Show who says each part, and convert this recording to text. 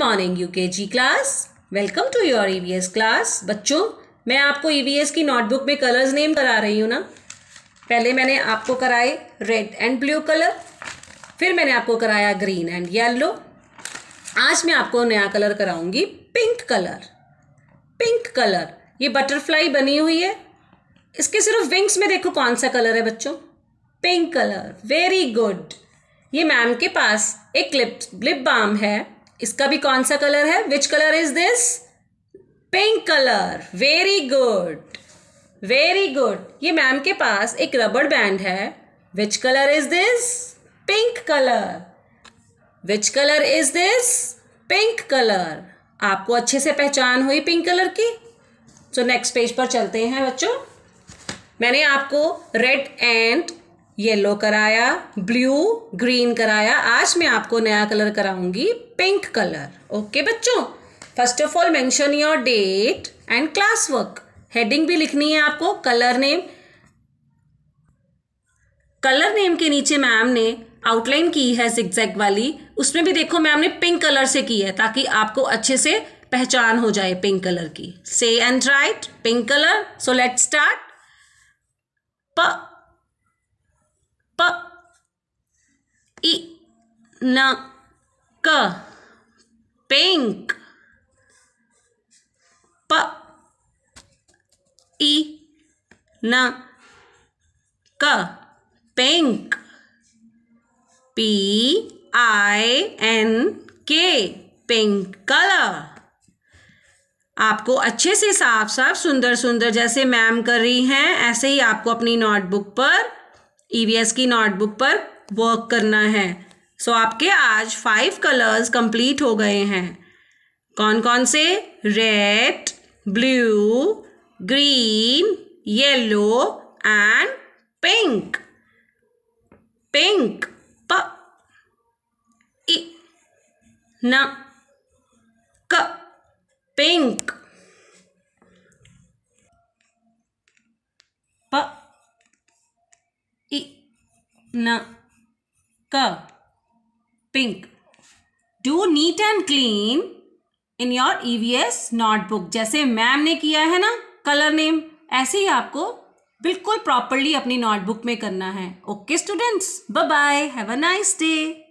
Speaker 1: Morning UKG class welcome to your EVS class बच्चों मैं आपको ईवीएस e की नोटबुक में कलर्स नेम करा रही हूँ ना पहले मैंने आपको कराए रेड एंड ब्लू कलर फिर मैंने आपको कराया ग्रीन एंड येलो आज मैं आपको नया कलर कराऊंगी पिंक कलर पिंक कलर ये बटरफ्लाई बनी हुई है इसके सिर्फ विंग्स में देखो कौन सा कलर है बच्चों पिंक कलर वेरी गुड ये मैम के पास एक लिप लिप बाम है इसका भी कौन सा कलर है which colour is this pink colour very good very good ये मैम के पास एक रबड़ बैंड है which colour is this pink colour which colour is this pink colour आपको अच्छे से पहचान हुई पिंक कलर की सो नेक्स्ट पेज पर चलते हैं बच्चों मैंने आपको रेड एंड येलो कराया ब्लू ग्रीन कराया आज मैं आपको नया कलर कराऊंगी पिंक कलर ओके बच्चों first of all mention your date and class work heading भी लिखनी है आपको कलर नेम कलर नेम के नीचे मैम ने आउटलाइन की है जिक्जैक वाली उसमें भी देखो मैम ने पिंक कलर से की है ताकि आपको अच्छे से पहचान हो जाए पिंक कलर की से and write pink colour so let start न क
Speaker 2: पिंक प ई न क pink P I N K
Speaker 1: pink colour आपको अच्छे से साफ साफ सुंदर सुंदर जैसे मैम कर रही हैं ऐसे ही आपको अपनी नोटबुक पर ईवीएस e की नोटबुक पर वर्क करना है सो so, आपके आज फाइव कलर्स कंप्लीट हो गए हैं कौन कौन से red blue green yellow and pink
Speaker 2: pink प इ न क पिंक प इ न
Speaker 1: क pink. Do neat and clean in your EVS notebook जैसे मैम ने किया है ना कलर नेम ऐसे ही आपको बिल्कुल प्रॉपरली अपनी नोटबुक में करना है okay students bye bye have a nice day